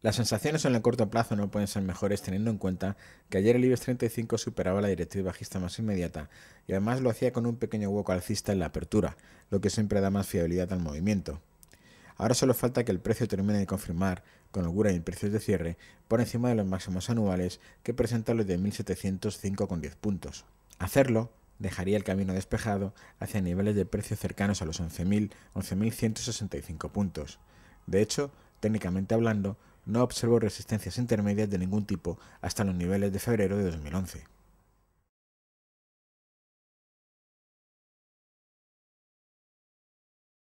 Las sensaciones en el corto plazo no pueden ser mejores teniendo en cuenta que ayer el IBEX 35 superaba la directriz bajista más inmediata y además lo hacía con un pequeño hueco alcista en la apertura, lo que siempre da más fiabilidad al movimiento. Ahora solo falta que el precio termine de confirmar, con holgura y precios de cierre, por encima de los máximos anuales que presenta los de 1705,10 puntos. Hacerlo dejaría el camino despejado hacia niveles de precio cercanos a los 11.000, 11.165 puntos. De hecho, técnicamente hablando, no observó resistencias intermedias de ningún tipo hasta los niveles de febrero de 2011.